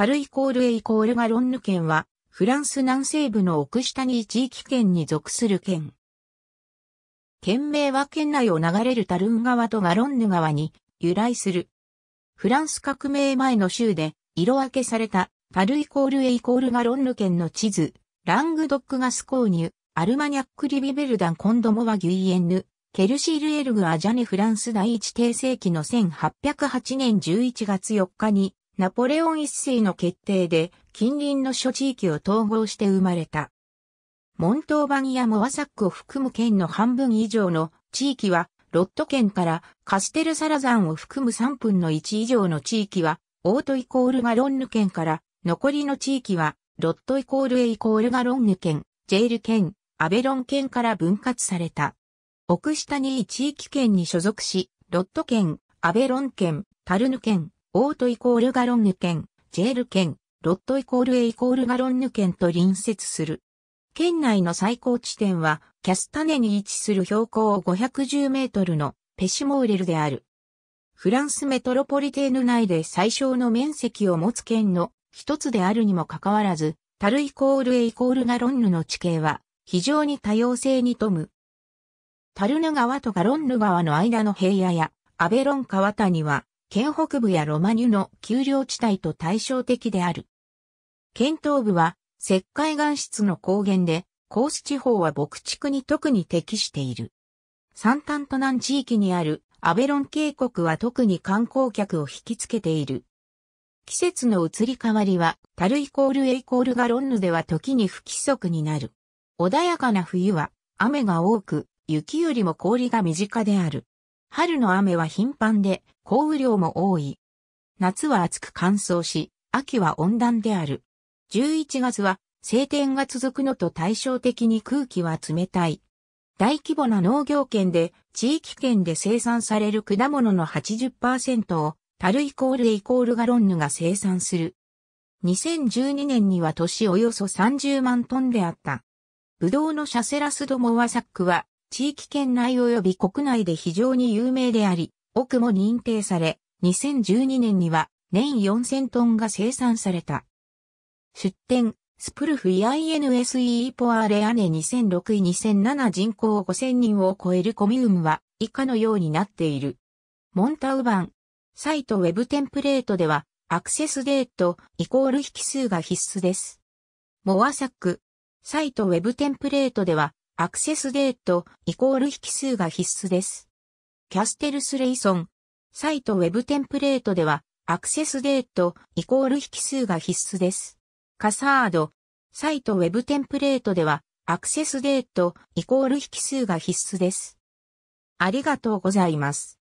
パルイコールエイコールガロンヌ県は、フランス南西部の奥下に地域圏に属する県。県名は県内を流れるタルン川とガロンヌ川に由来する。フランス革命前の州で色分けされたパルイコールエイコールガロンヌ県の地図、ラングドックガス購入、アルマニャックリビベルダンコンドモワギュイエンヌ、ケルシールエルグアジャネフランス第一帝世紀の1808年11月4日にナポレオン一世の決定で近隣の諸地域を統合して生まれた。モントーバニやモワサックを含む県の半分以上の地域はロット県からカステルサラザンを含む3分の1以上の地域はオートイコールガロンヌ県から残りの地域はロットイコールエイコールガロンヌ県、ジェール県、アベロン県から分割された。奥下に地域県に所属し、ロット県、アベロン県、タルヌ県、オートイコールガロンヌ県、ジェール県、ロットイコールエイコールガロンヌ県と隣接する。県内の最高地点は、キャスタネに位置する標高510メートルのペシモーレルである。フランスメトロポリテーヌ内で最小の面積を持つ県の一つであるにもかかわらず、タルイコールエイコールガロンヌの地形は非常に多様性に富む。タルヌ川とガロンヌ川の間の平野やアベロン川谷は県北部やロマニュの丘陵地帯と対照的である。県東部は石灰岩質の高原で、コース地方は牧畜に特に適している。山端都南地域にあるアベロン渓谷は特に観光客を引きつけている。季節の移り変わりは、タルイコールエイコールガロンヌでは時に不規則になる。穏やかな冬は、雨が多く、雪よりも氷が身近である。春の雨は頻繁で、降雨量も多い。夏は暑く乾燥し、秋は温暖である。11月は晴天が続くのと対照的に空気は冷たい。大規模な農業圏で地域圏で生産される果物の80%をタルイコールイコールガロンヌが生産する。2012年には年およそ30万トンであった。ブドウのシャセラスドモワサックは地域圏内及び国内で非常に有名であり、奥も認定され、2012年には年4000トンが生産された。出展、スプルフ INSE ポアレアネ2006位2007人口5000人を超えるコミウムは以下のようになっている。モンタウバン、サイトウェブテンプレートでは、アクセスデートイコール引数が必須です。モアサック、サイトウェブテンプレートでは、アクセスデートイコール引数が必須です。キャステルスレイソン。サイトウェブテンプレートでは、アクセスデートイコール引数が必須です。カサード。サイトウェブテンプレートでは、アクセスデートイコール引数が必須です。ありがとうございます。